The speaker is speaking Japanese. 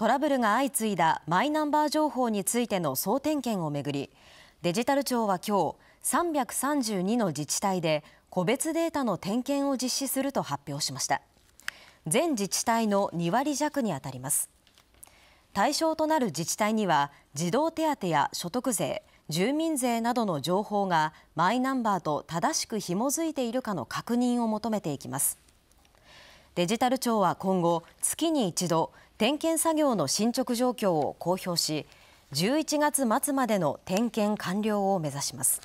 トラブルが相次いだマイナンバー情報についての総点検をめぐりデジタル庁は今日332の自治体で個別データの点検を実施すると発表しました全自治体の2割弱にあたります対象となる自治体には児童手当や所得税住民税などの情報がマイナンバーと正しく紐づいているかの確認を求めていきますデジタル庁は今後月に一度点検作業の進捗状況を公表し11月末までの点検完了を目指します